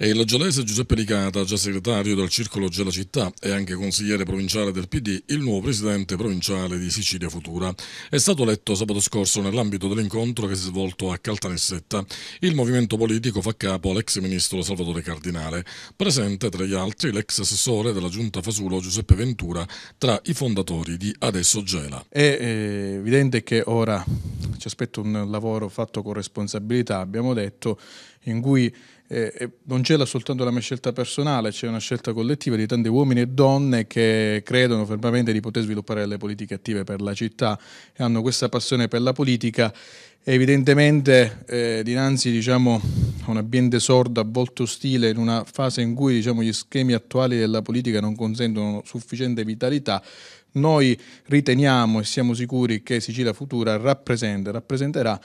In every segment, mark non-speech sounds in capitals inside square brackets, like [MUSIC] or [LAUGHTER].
E il gelese Giuseppe Licata, già segretario del Circolo Gela Città e anche consigliere provinciale del PD, il nuovo presidente provinciale di Sicilia Futura, è stato eletto sabato scorso nell'ambito dell'incontro che si è svolto a Caltanissetta. Il movimento politico fa capo all'ex ministro Salvatore Cardinale, presente tra gli altri l'ex assessore della Giunta Fasulo Giuseppe Ventura, tra i fondatori di Adesso Gela. È eh, evidente che ora ci aspetta un lavoro fatto con responsabilità, abbiamo detto, in cui eh, non c'è soltanto la mia scelta personale, c'è una scelta collettiva di tanti uomini e donne che credono fermamente di poter sviluppare le politiche attive per la città e hanno questa passione per la politica. evidentemente eh, dinanzi diciamo, a un ambiente sordo, a volto ostile, in una fase in cui diciamo, gli schemi attuali della politica non consentono sufficiente vitalità, noi riteniamo e siamo sicuri che Sicilia Futura rappresenta, rappresenterà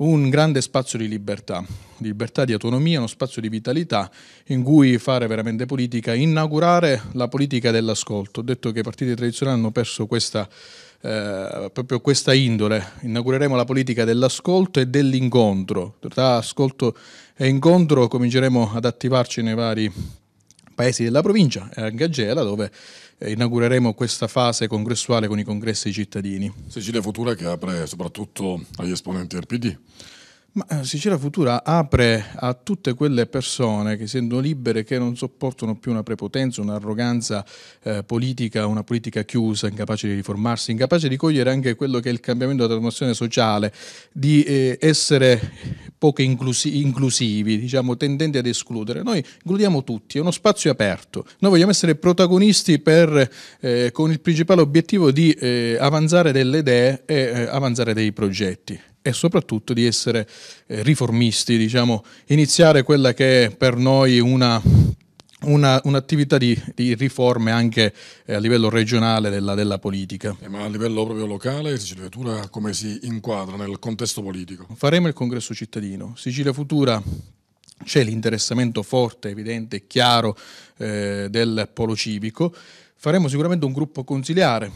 un grande spazio di libertà, di libertà di autonomia, uno spazio di vitalità in cui fare veramente politica, inaugurare la politica dell'ascolto. Ho detto che i partiti tradizionali hanno perso questa, eh, proprio questa indole, inaugureremo la politica dell'ascolto e dell'incontro. Tra ascolto e incontro cominceremo ad attivarci nei vari paesi della provincia anche a Gela dove eh, inaugureremo questa fase congressuale con i congressi cittadini. Sicilia Futura che apre soprattutto agli esponenti del PD. Ma eh, Sicilia Futura apre a tutte quelle persone che essendo libere, che non sopportano più una prepotenza, un'arroganza eh, politica, una politica chiusa, incapace di riformarsi, incapace di cogliere anche quello che è il cambiamento della trasformazione sociale, di eh, essere poco inclusivi, diciamo, tendenti ad escludere. Noi includiamo tutti, è uno spazio aperto. Noi vogliamo essere protagonisti per, eh, con il principale obiettivo di eh, avanzare delle idee e eh, avanzare dei progetti e soprattutto di essere eh, riformisti, diciamo, iniziare quella che è per noi una una, un'attività di, di, riforme anche eh, a livello regionale della, della politica. Eh, ma a livello proprio locale Sicilia Futura come si inquadra nel contesto politico? Faremo il congresso cittadino. Sicilia Futura c'è l'interessamento forte, evidente e chiaro eh, del polo civico. Faremo sicuramente un gruppo consiliare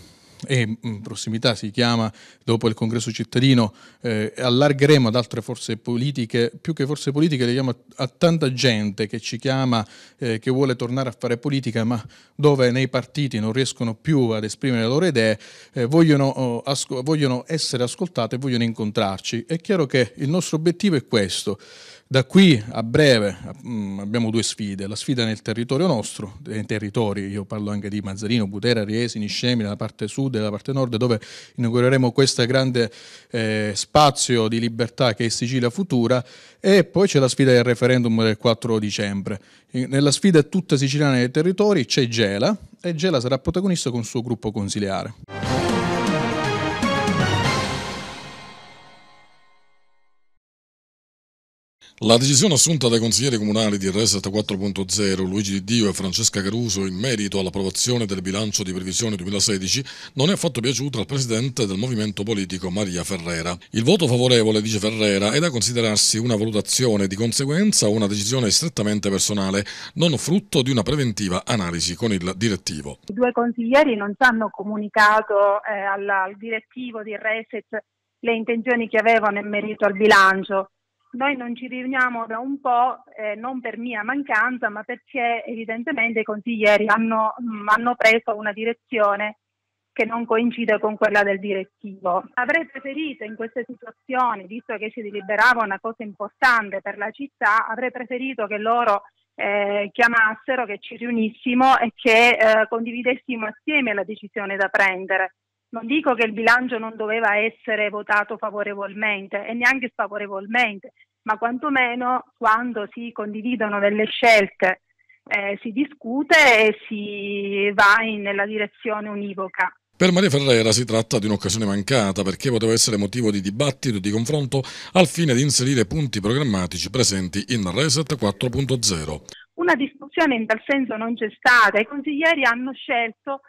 e in mm, prossimità si chiama dopo il congresso cittadino, eh, allargheremo ad altre forze politiche, più che forze politiche le chiamo a tanta gente che ci chiama, eh, che vuole tornare a fare politica, ma dove nei partiti non riescono più ad esprimere le loro idee, eh, vogliono, oh, asco- vogliono essere ascoltate, vogliono incontrarci. È chiaro che il nostro obiettivo è questo, da qui a breve mm, abbiamo due sfide, la sfida nel territorio nostro, nei eh, territori, io parlo anche di Mazzarino, Butera, Riesi, Niscemi, nella parte sud e nella parte nord, dove inaugureremo questo grande eh, spazio di libertà che è Sicilia Futura e poi c'è la sfida del referendum del 4 dicembre. Nella sfida tutta siciliana nei territori c'è Gela e Gela sarà protagonista con il suo gruppo consiliare. La decisione assunta dai consiglieri comunali di Reset 4.0 Luigi Di Dio e Francesca Caruso in merito all'approvazione del bilancio di previsione 2016 non è affatto piaciuta al presidente del movimento politico Maria Ferrera. Il voto favorevole, dice Ferrera, è da considerarsi una valutazione di conseguenza una decisione strettamente personale, non frutto di una preventiva analisi con il direttivo. I due consiglieri non ci hanno comunicato eh, al, al direttivo di Reset le intenzioni che avevano in merito al bilancio noi non ci riuniamo da un po', eh, non per mia mancanza, ma perché evidentemente i consiglieri hanno, mh, mm, hanno preso una direzione che non coincide con quella del direttivo. Avrei preferito in queste situazioni, visto che ci deliberava una cosa importante per la città, avrei preferito che loro eh, chiamassero, che ci riunissimo e che eh, condividessimo assieme la decisione da prendere. Non dico che il bilancio non doveva essere votato favorevolmente e neanche sfavorevolmente, ma quantomeno quando si condividono delle scelte eh, si discute e si va in, nella direzione univoca. Per Maria Ferrera si tratta di un'occasione mancata perché poteva essere motivo di dibattito e di confronto al fine di inserire punti programmatici presenti in Reset 4.0. Una discussione in tal senso non c'è stata. I consiglieri hanno scelto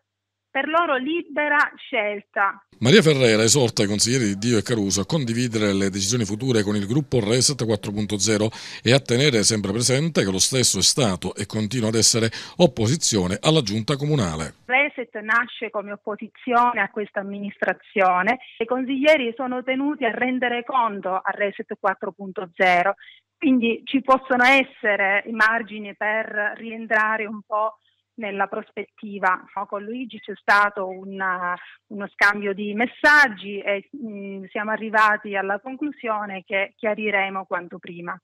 per loro libera scelta. Maria Ferrera esorta i consiglieri di Dio e Caruso a condividere le decisioni future con il gruppo Reset 4.0 e a tenere sempre presente che lo stesso è stato e continua ad essere opposizione alla giunta comunale. Reset nasce come opposizione a questa amministrazione e i consiglieri sono tenuti a rendere conto a Reset 4.0, quindi ci possono essere i margini per rientrare un po' nella prospettiva. No? Con Luigi c'è stato una, uno scambio di messaggi e mh, mm, siamo arrivati alla conclusione che chiariremo quanto prima.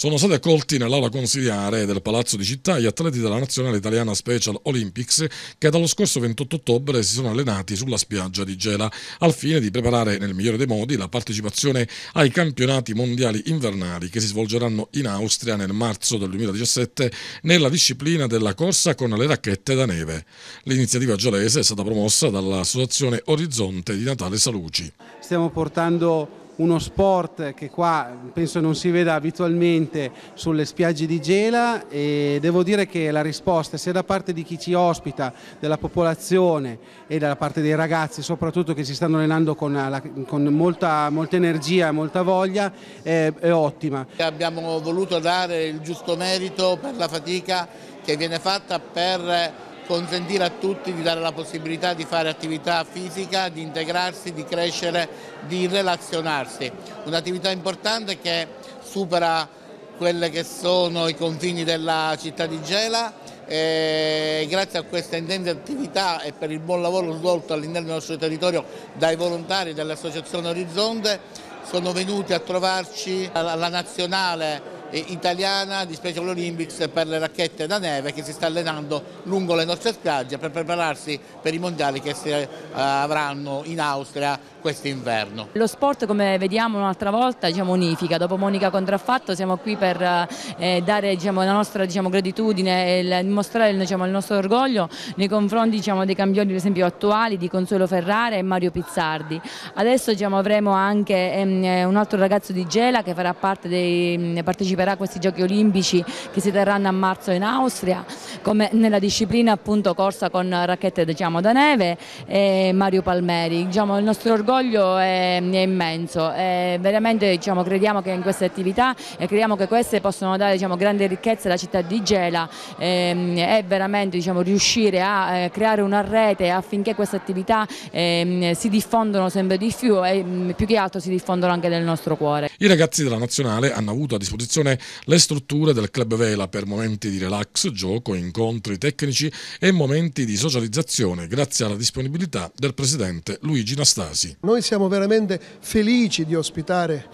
sono stati accolti nell'aula consiliare del Palazzo di Città gli atleti della nazionale italiana Special Olympics che dallo scorso 28 ottobre si sono allenati sulla spiaggia di Gela al fine di preparare nel migliore dei modi la partecipazione ai campionati mondiali invernali che si svolgeranno in Austria nel marzo del 2017 nella disciplina della corsa con le racchette da neve. L'iniziativa gelese è stata promossa dall'associazione Orizzonte di Natale Saluci. Stiamo portando uno sport che qua penso non si veda abitualmente sulle spiagge di Gela e devo dire che la risposta sia da parte di chi ci ospita, della popolazione e da parte dei ragazzi soprattutto che si stanno allenando con, la, con molta, molta, energia e molta voglia è, è ottima. Abbiamo voluto dare il giusto merito per la fatica che viene fatta per consentire a tutti di dare la possibilità di fare attività fisica, di integrarsi, di crescere, di relazionarsi. Un'attività importante che supera quelli che sono i confini della città di Gela e grazie a questa intensa attività e per il buon lavoro svolto all'interno del nostro territorio dai volontari dell'Associazione Orizzonte sono venuti a trovarci alla nazionale eh, italiana di Special Olympics per le racchette da neve che si sta allenando lungo le nostre spiagge per prepararsi per i mondiali che si eh, avranno in Austria quest'inverno. Lo sport come vediamo un'altra volta diciamo, unifica, dopo Monica Contraffatto siamo qui per eh, dare diciamo, la nostra diciamo, gratitudine e mostrare diciamo, il nostro orgoglio nei confronti diciamo, dei campioni per esempio attuali di Consuelo Ferrara e Mario Pizzardi. Adesso diciamo, avremo anche ehm, un altro ragazzo di Gela che farà parte dei partecipanti parteciperà a questi giochi olimpici che si terranno a marzo in Austria, come nella disciplina appunto corsa con racchette diciamo, da neve e Mario Palmeri. Diciamo, il nostro orgoglio è, è immenso, e veramente diciamo, crediamo che in queste attività e crediamo che queste possano dare diciamo, grande ricchezza alla città di Gela ehm, e veramente diciamo, riuscire a eh, creare una rete affinché queste attività ehm, si diffondano sempre di più e mm, più che altro si diffondono anche nel nostro cuore. I ragazzi della Nazionale hanno avuto a disposizione disposizione le strutture del Club Vela per momenti di relax, gioco, incontri tecnici e momenti di socializzazione grazie alla disponibilità del presidente Luigi Nastasi. Noi siamo veramente felici di ospitare,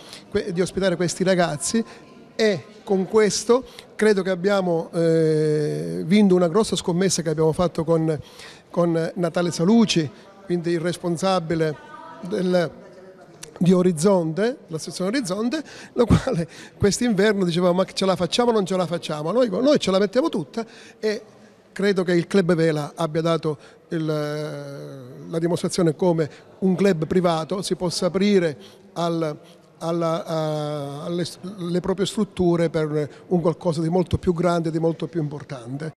di ospitare questi ragazzi e con questo credo che abbiamo eh, vinto una grossa scommessa che abbiamo fatto con, con Natale Salucci, quindi il responsabile del di Orizzonte, la sezione Orizzonte, la quale quest'inverno diceva ma ce la facciamo o non ce la facciamo? Noi, noi ce la mettiamo tutta e credo che il Club Vela abbia dato il, la dimostrazione come un club privato si possa aprire al, alla, a, alle, alle proprie strutture per un qualcosa di molto più grande, di molto più importante.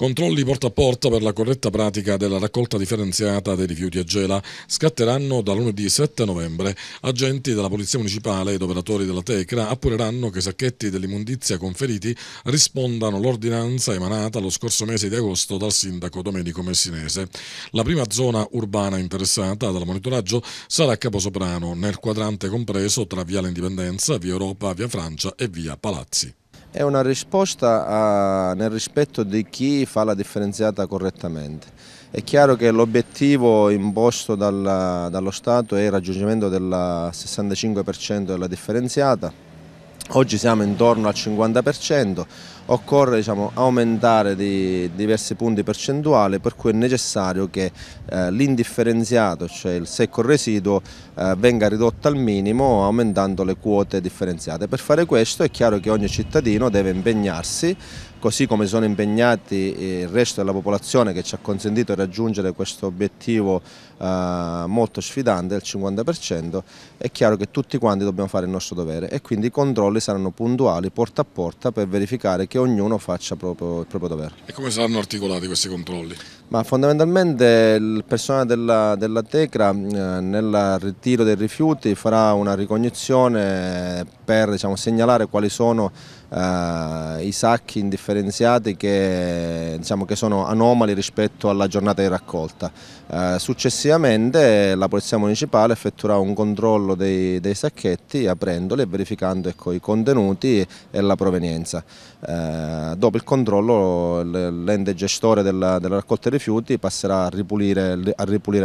Controlli porta a porta per la corretta pratica della raccolta differenziata dei rifiuti a Gela scatteranno da lunedì 7 novembre. Agenti della Polizia Municipale ed operatori della Tecra appureranno che i sacchetti dell'immondizia conferiti rispondano all'ordinanza emanata lo scorso mese di agosto dal sindaco Domenico Messinese. La prima zona urbana interessata dal monitoraggio sarà Caposoprano, nel quadrante compreso tra Via L'Indipendenza, Via Europa, Via Francia e Via Palazzi. È una risposta a, nel rispetto di chi fa la differenziata correttamente. È chiaro che l'obiettivo imposto dalla, dallo Stato è il raggiungimento del 65% della differenziata, Oggi siamo intorno al 50%, occorre diciamo, aumentare di diversi punti percentuali per cui è necessario che eh, l'indifferenziato, cioè il secco residuo, eh, venga ridotto al minimo aumentando le quote differenziate. Per fare questo è chiaro che ogni cittadino deve impegnarsi così come sono impegnati eh, il resto della popolazione che ci ha consentito di raggiungere questo obiettivo eh, molto sfidante del 50%, è chiaro che tutti quanti dobbiamo fare il nostro dovere e quindi i controlli saranno puntuali porta a porta per verificare che ognuno faccia proprio, il proprio dovere. E come saranno articolati questi controlli? Ma fondamentalmente il personale della, della Tecra eh, nel ritiro dei rifiuti farà una ricognizione per diciamo, segnalare quali sono eh, i sacchi indifferenziati che, diciamo, che, sono anomali rispetto alla giornata di raccolta. Eh, successivamente la Polizia Municipale effettuerà un controllo dei, dei sacchetti aprendoli e verificando ecco, i contenuti e la provenienza. Eh, dopo il controllo l'ente gestore della, della raccolta dei rifiuti rifiuti passerà a ripulire,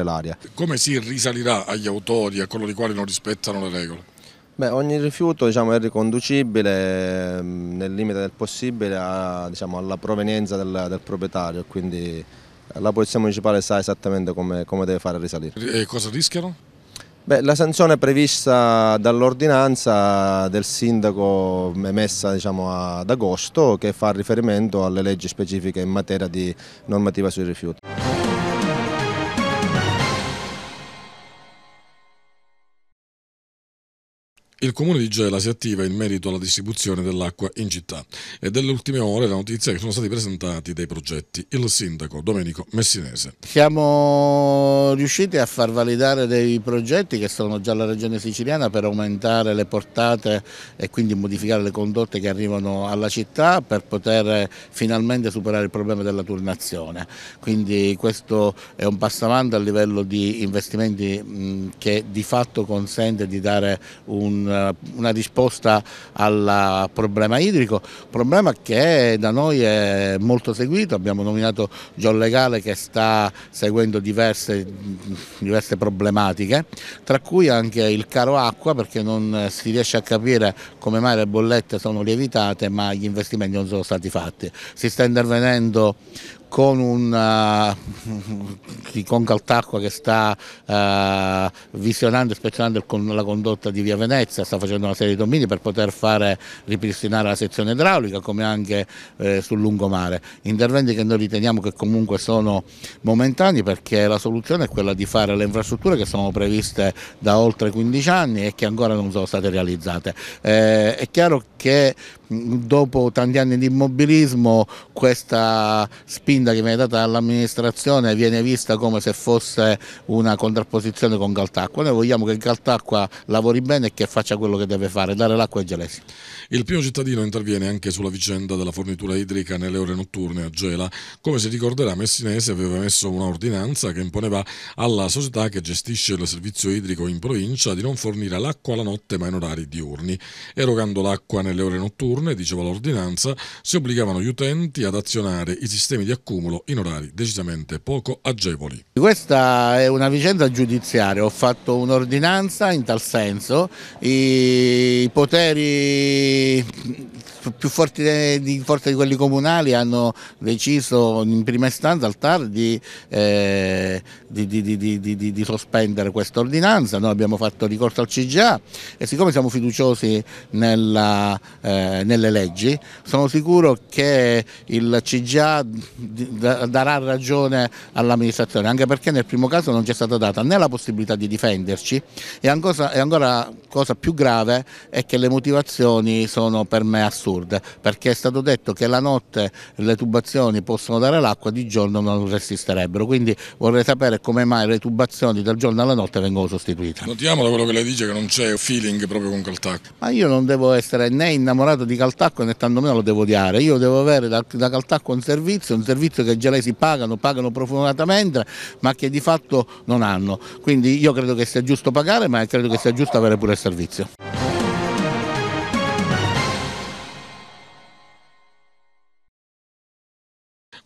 l'aria. Come si risalirà agli autori, a coloro i quali non rispettano le regole? Beh, ogni rifiuto diciamo, è riconducibile ehm, nel limite del possibile a, diciamo, alla provenienza del, del, proprietario, quindi la Polizia Municipale sa esattamente come, come deve fare a risalire. E cosa rischiano? Beh, la sanzione prevista dall'ordinanza del sindaco emessa diciamo, ad agosto che fa riferimento alle leggi specifiche in materia di normativa sui rifiuti. Il comune di Gela si attiva in merito alla distribuzione dell'acqua in città. e delle ultime ore la notizia è che sono stati presentati dei progetti. Il sindaco Domenico Messinese. Siamo riusciti a far validare dei progetti che sono già alla regione siciliana per aumentare le portate e quindi modificare le condotte che arrivano alla città per poter finalmente superare il problema della turnazione. Quindi questo è un passo avanti a livello di investimenti che di fatto consente di dare un una, risposta al problema idrico, problema che da noi è molto seguito, abbiamo nominato John Legale che sta seguendo diverse, diverse problematiche, tra cui anche il caro acqua perché non si riesce a capire come mai le bollette sono lievitate ma gli investimenti non sono stati fatti. Si sta intervenendo con un uh, con Caltacqua che sta uh, visionando e spezionando la condotta di via Venezia, sta facendo una serie di domini per poter fare ripristinare la sezione idraulica come anche eh, sul lungomare. Interventi che noi riteniamo che comunque sono momentanei perché la soluzione è quella di fare le infrastrutture che sono previste da oltre 15 anni e che ancora non sono state realizzate. Eh, è chiaro che dopo tanti anni di immobilismo questa spinta che viene data dall'amministrazione viene vista come se fosse una contrapposizione con Galtacqua. Noi vogliamo che Galtacqua lavori bene e che faccia quello che deve fare, dare l'acqua ai gelesi. Il primo cittadino interviene anche sulla vicenda della fornitura idrica nelle ore notturne a Gela. Come si ricorderà, Messinese aveva messo un'ordinanza che imponeva alla società che gestisce il servizio idrico in provincia di non fornire l'acqua la notte ma in orari diurni, erogando l'acqua nelle ore notturne turne, diceva l'ordinanza, si obbligavano gli utenti ad azionare i sistemi di accumulo in orari decisamente poco agevoli. Questa è una vicenda giudiziaria, ho fatto un'ordinanza in tal senso, i poteri più forti di, forti di quelli comunali hanno deciso in prima istanza al TAR di, eh, di, di sospendere questa ordinanza, noi abbiamo fatto ricorso al CGA e siccome siamo fiduciosi nella, eh, nelle leggi sono sicuro che il CGA darà ragione all'amministrazione, anche perché nel primo caso non ci è stata data né la possibilità di difenderci e ancora, e ancora cosa più grave è che le motivazioni sono per me assurde assurde perché è stato detto che la notte le tubazioni possono dare l'acqua, di giorno non resisterebbero, quindi vorrei sapere come mai le tubazioni dal giorno alla notte vengono sostituite. Notiamo da quello che lei dice che non c'è feeling proprio con Caltacco. Ma io non devo essere né innamorato di Caltacco né tantomeno lo devo odiare, io devo avere da, da Caltacco un servizio, un servizio che già lei si pagano, pagano profumatamente, ma che di fatto non hanno, quindi io credo che sia giusto pagare ma credo che sia giusto avere pure il servizio.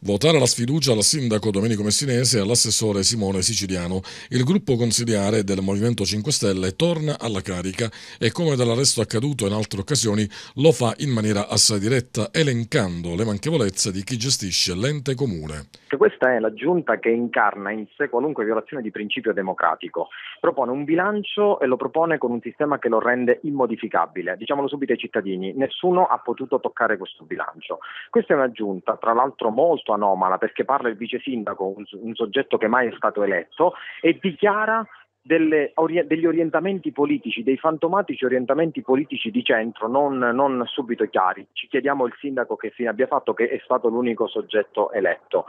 Votare la sfiducia al sindaco Domenico Messinese e all'assessore Simone Siciliano. Il gruppo consigliare del Movimento 5 Stelle torna alla carica e come dall'arresto accaduto in altre occasioni lo fa in maniera assai diretta elencando le manchevolezze di chi gestisce l'ente comune. Questa è la giunta che incarna in sé qualunque violazione di principio democratico. Propone un bilancio e lo propone con un sistema che lo rende immodificabile. Diciamolo subito ai cittadini, nessuno ha potuto toccare questo bilancio. Questa è una giunta, tra l'altro molto piuttosto anomala perché parla il vice sindaco, un, un soggetto che mai è stato eletto, e dichiara delle, degli orientamenti politici, dei fantomatici orientamenti politici di centro non, non, subito chiari. Ci chiediamo il sindaco che fine abbia fatto, che è stato l'unico soggetto eletto.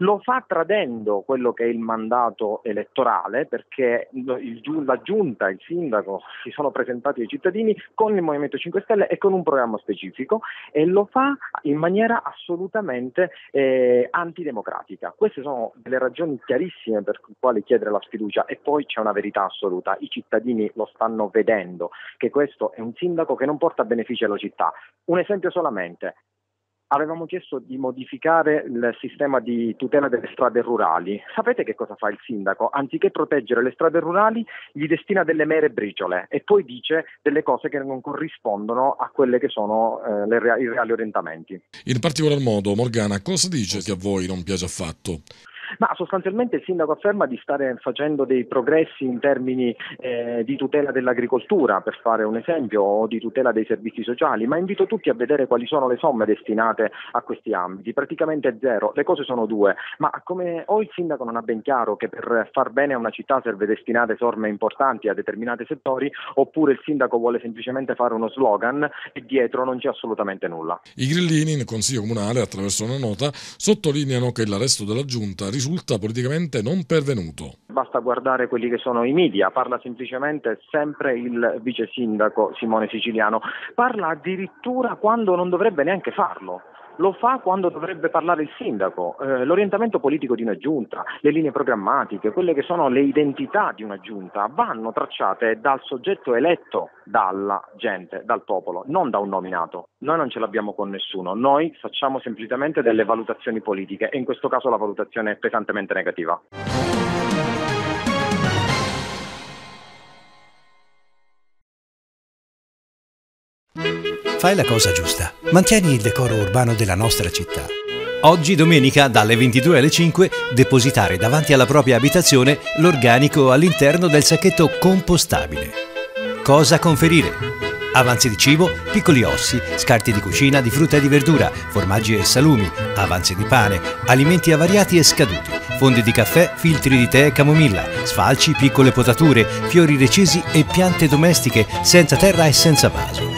Lo fa tradendo quello che è il mandato elettorale perché il, la giunta, il sindaco si sono presentati ai cittadini con il Movimento 5 Stelle e con un programma specifico e lo fa in maniera assolutamente eh, antidemocratica. Queste sono delle ragioni chiarissime per le quali chiedere la sfiducia e poi c'è una verità assoluta, i cittadini lo stanno vedendo che questo è un sindaco che non porta benefici alla città. Un esempio solamente, avevamo chiesto di modificare il sistema di tutela delle strade rurali. Sapete che cosa fa il sindaco? Anziché proteggere le strade rurali, gli destina delle mere briciole e poi dice delle cose che non corrispondono a quelli che sono eh, le, i reali orientamenti. In particolar modo, Morgana, cosa dice che a voi non piace affatto? Ma sostanzialmente il sindaco afferma di stare facendo dei progressi in termini eh, di tutela dell'agricoltura, per fare un esempio, o di tutela dei servizi sociali, ma invito tutti a vedere quali sono le somme destinate a questi ambiti, praticamente zero, le cose sono due, ma come o il sindaco non ha ben chiaro che per far bene a una città serve destinare somme importanti a determinati settori, oppure il sindaco vuole semplicemente fare uno slogan e dietro non c'è assolutamente nulla. I grillini in Consiglio Comunale, attraverso una nota, sottolineano che l'arresto della giunta risulta politicamente non pervenuto. Basta guardare quelli che sono i media, parla semplicemente sempre il vice sindaco Simone Siciliano, parla addirittura quando non dovrebbe neanche farlo lo fa quando dovrebbe parlare il sindaco, eh, l'orientamento politico di una giunta, le linee programmatiche, quelle che sono le identità di una giunta vanno tracciate dal soggetto eletto dalla gente, dal popolo, non da un nominato. Noi non ce l'abbiamo con nessuno, noi facciamo semplicemente delle valutazioni politiche e in questo caso la valutazione è pesantemente negativa. Fai la cosa giusta. Mantieni il decoro urbano della nostra città. Oggi domenica dalle 22 alle 5 depositare davanti alla propria abitazione l'organico all'interno del sacchetto compostabile. Cosa conferire? Avanzi di cibo, piccoli ossi, scarti di cucina di frutta e di verdura, formaggi e salumi, avanzi di pane, alimenti avariati e scaduti, fondi di caffè, filtri di tè e camomilla, sfalci, piccole potature, fiori recisi e piante domestiche senza terra e senza vaso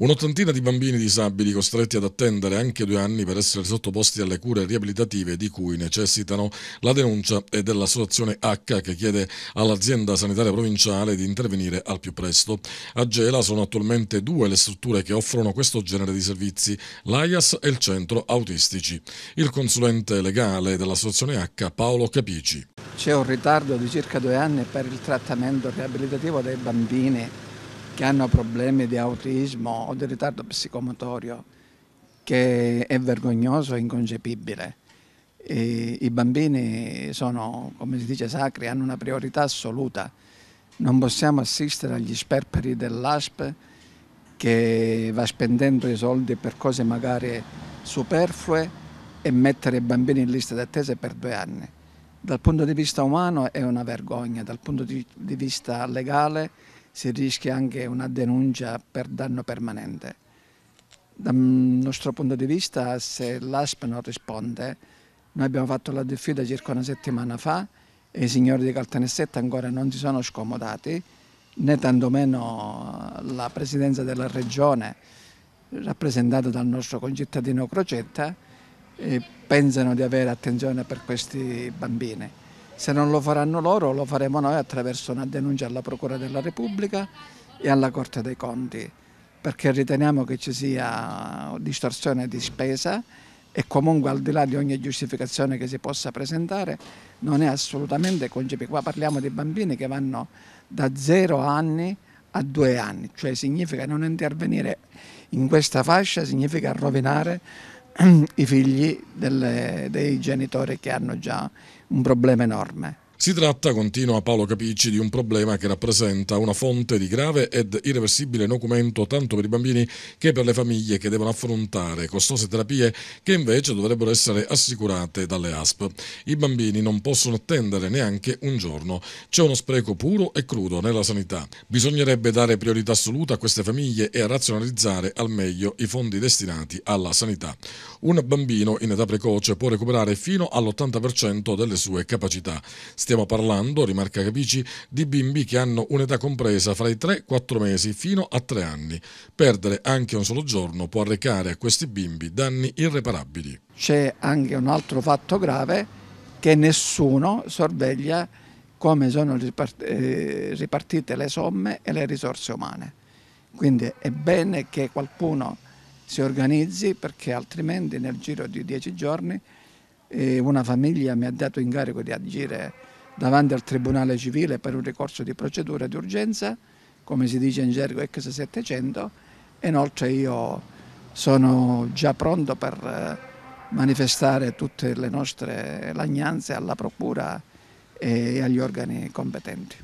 Un'ottantina di bambini disabili costretti ad attendere anche due anni per essere sottoposti alle cure riabilitative di cui necessitano. La denuncia è dell'associazione H che chiede all'azienda sanitaria provinciale di intervenire al più presto. A Gela sono attualmente due le strutture che offrono questo genere di servizi, l'AIAS e il centro autistici. Il consulente legale dell'associazione H, Paolo Capici. C'è un ritardo di circa due anni per il trattamento riabilitativo dei bambini che hanno problemi di autismo o di ritardo psicomotorio che è vergognoso e inconcepibile. E I bambini sono, come si dice, sacri, hanno una priorità assoluta. Non possiamo assistere agli sperperi dell'ASP che va spendendo i soldi per cose magari superflue e mettere i bambini in lista d'attesa per due anni. Dal punto di vista umano è una vergogna, dal punto di vista legale si rischia anche una denuncia per danno permanente. Dal nostro punto di vista, se l'ASP non risponde, noi abbiamo fatto la diffida circa una settimana fa e i signori di Caltanissetta ancora non si sono scomodati, né tantomeno eh, la presidenza della regione, rappresentata dal nostro concittadino Crocetta, pensano di avere attenzione per questi bambini. Se non lo faranno loro lo faremo noi attraverso una denuncia alla Procura della Repubblica e alla Corte dei Conti, perché riteniamo che ci sia distorsione di spesa e comunque al di là di ogni giustificazione che si possa presentare non è assolutamente concepibile. Qua parliamo di bambini che vanno da zero anni a due anni, cioè significa non intervenire in questa fascia significa rovinare [CLEARS THROAT] i figli delle, dei genitori che hanno già un problema enorme. Si tratta, continua Paolo Capicci, di un problema che rappresenta una fonte di grave ed irreversibile documento tanto per i bambini che per le famiglie che devono affrontare costose terapie che invece dovrebbero essere assicurate dalle ASP. I bambini non possono attendere neanche un giorno. C'è uno spreco puro e crudo nella sanità. Bisognerebbe dare priorità assoluta a queste famiglie e a razionalizzare al meglio i fondi destinati alla sanità. Un bambino in età precoce può recuperare fino all'80% delle sue capacità Stiamo parlando, rimarca Capici, di bimbi che hanno un'età compresa fra i 3-4 mesi fino a 3 anni. Perdere anche un solo giorno può arrecare a questi bimbi danni irreparabili. C'è anche un altro fatto grave che nessuno sorveglia come sono eh, ripartite le somme e le risorse umane. Quindi è bene che qualcuno si organizzi perché altrimenti nel giro di dieci giorni eh, una famiglia mi ha dato incarico di agire davanti al Tribunale Civile per un ricorso di procedura di urgenza, come si dice in gergo x 700, e inoltre io sono già pronto per eh, manifestare tutte le nostre lagnanze alla Procura e agli organi competenti.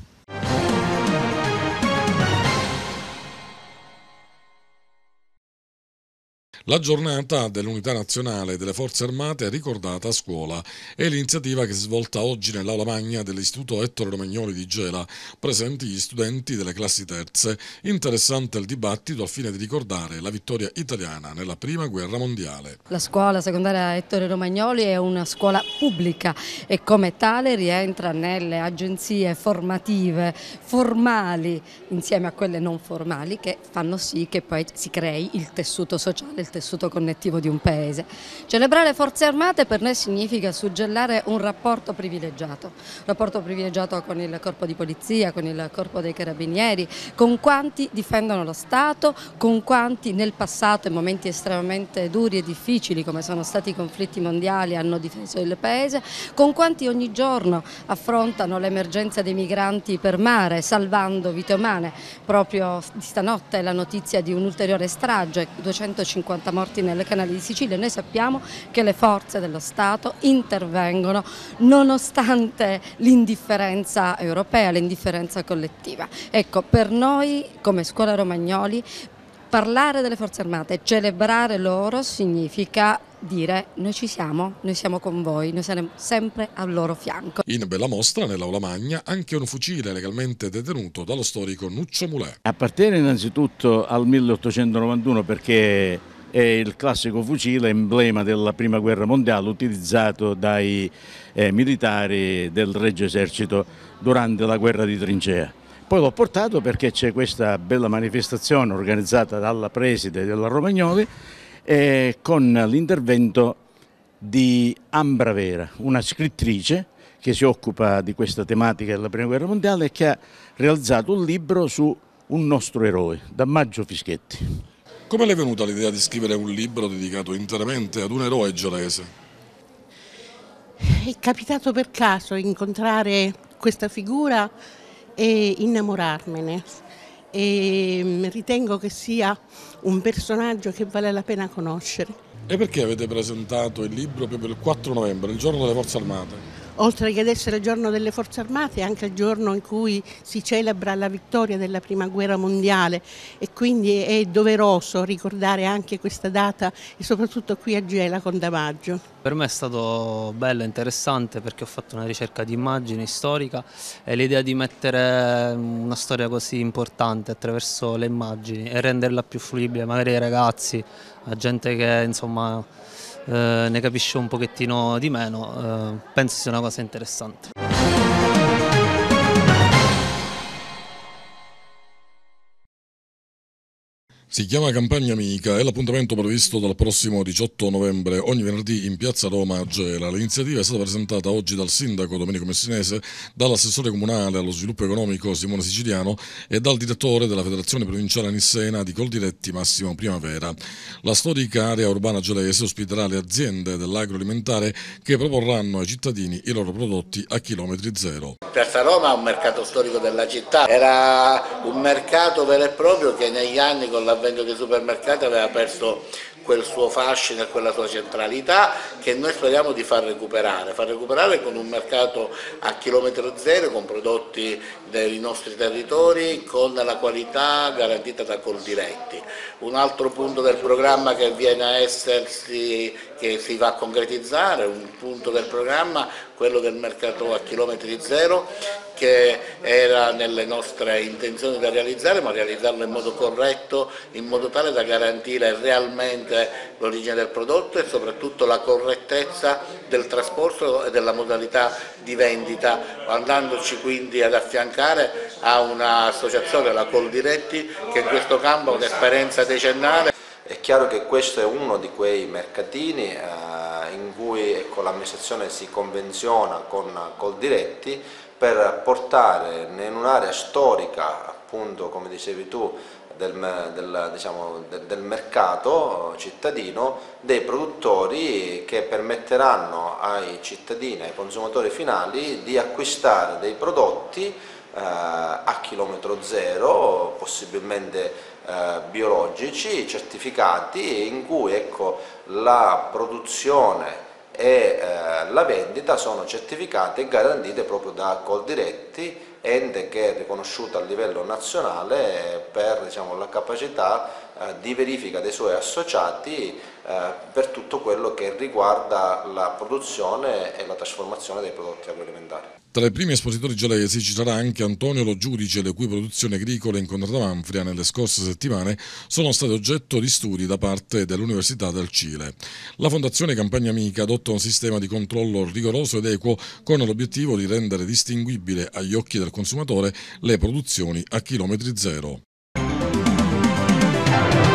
La giornata dell'Unità Nazionale delle Forze Armate è ricordata a scuola e l'iniziativa che si è svolta oggi nell'aula magna dell'Istituto Ettore Romagnoli di Gela, presenti gli studenti delle classi terze, interessante il dibattito al fine di ricordare la vittoria italiana nella Prima Guerra Mondiale. La scuola secondaria Ettore Romagnoli è una scuola pubblica e come tale rientra nelle agenzie formative formali insieme a quelle non formali che fanno sì che poi si crei il tessuto sociale, il tessuto connettivo di un paese. Celebrare forze armate per noi significa suggellare un rapporto privilegiato, un rapporto privilegiato con il corpo di polizia, con il corpo dei carabinieri, con quanti difendono lo Stato, con quanti nel passato in momenti estremamente duri e difficili come sono stati i conflitti mondiali hanno difeso il paese, con quanti ogni giorno affrontano l'emergenza dei migranti per mare salvando vite umane. Proprio di stanotte la notizia di un'ulteriore strage, 250 150 morti nelle canali di Sicilia, noi sappiamo che le forze dello Stato intervengono nonostante l'indifferenza europea, l'indifferenza collettiva. Ecco, per noi come scuola Romagnoli parlare delle forze armate, celebrare loro significa dire noi ci siamo, noi siamo con voi, noi saremo sempre al loro fianco. In bella mostra, nell'aula magna, anche un fucile legalmente detenuto dallo storico Nuccio Mulè. Appartiene innanzitutto al 1891 perché è il classico fucile emblema della prima guerra mondiale utilizzato dai eh, militari del Regio Esercito durante la guerra di trincea. Poi l'ho portato perché c'è questa bella manifestazione organizzata dalla preside della Romagnoli eh, con l'intervento di Ambra Vera, una scrittrice che si occupa di questa tematica della Prima Guerra Mondiale e che ha realizzato un libro su un nostro eroe, Dammaggio Fischetti. Come le è venuta l'idea di scrivere un libro dedicato interamente ad un eroe gelese? È capitato per caso incontrare questa figura e innamorarmene. E ehm, ritengo che sia un personaggio che vale la pena conoscere. E perché avete presentato il libro proprio il 4 novembre, il giorno delle Forze Armate? oltre che ad essere il giorno delle forze armate, è anche il giorno in cui si celebra la vittoria della prima guerra mondiale e quindi è doveroso ricordare anche questa data e soprattutto qui a Gela con Damaggio. Per me è stato bello interessante perché ho fatto una ricerca di immagini storica e l'idea di mettere una storia così importante attraverso le immagini e renderla più fruibile magari ai ragazzi, a gente che insomma eh, ne capisce un pochettino di meno, eh, penso sia una cosa interessante. Si chiama Campagna Amica, è l'appuntamento previsto dal prossimo 18 novembre, ogni venerdì in piazza Roma a Gela. L'iniziativa è stata presentata oggi dal sindaco Domenico Messinese, dall'assessore comunale allo sviluppo economico Simone Siciliano e dal direttore della Federazione Provinciale Nissena di Coldiretti Massimo Primavera. La storica area urbana gelese ospiterà le aziende dell'agroalimentare che proporranno ai cittadini i loro prodotti a chilometri zero. Piazza Roma è un mercato storico della città, era un mercato vero e proprio che negli anni con la sapendo che il supermercato aveva perso quel suo fascino e quella sua centralità che noi speriamo di far recuperare, far recuperare con un mercato a chilometro zero, con prodotti dei nostri territori, con la qualità garantita da Coldiretti. Un altro punto del programma che viene a essersi che si va a concretizzare, un punto del programma, quello del mercato a chilometri zero che era nelle nostre intenzioni da realizzare ma realizzarlo in modo corretto in modo tale da garantire realmente l'origine del prodotto e soprattutto la correttezza del trasporto e della modalità di vendita andandoci quindi ad affiancare a un'associazione, la Coldiretti, che in questo campo ha un'esperienza decennale è chiaro che questo è uno di quei mercatini eh, in cui ecco, l'amministrazione si convenziona con Diretti per portare in un'area storica, appunto come dicevi tu, del, del, diciamo, del, del, mercato cittadino dei produttori che permetteranno ai cittadini, ai consumatori finali di acquistare dei prodotti eh, a chilometro zero, possibilmente eh, biologici certificati in cui ecco, la produzione e eh, la vendita sono certificate e garantite proprio da Coldiretti, ente che è riconosciuto a livello nazionale per diciamo, la capacità eh, di verifica dei suoi associati eh, per tutto quello che riguarda la produzione e la trasformazione dei prodotti agroalimentari. Tra i primi espositori gelesi ci sarà anche Antonio Lo Giudice, le cui produzioni agricole in Manfria nelle scorse settimane sono state oggetto di studi da parte dell'Università del Cile. La Fondazione Campagna Amica adotta un sistema di controllo rigoroso ed equo con l'obiettivo di rendere distinguibile agli occhi del consumatore le produzioni a chilometri zero. Thank you.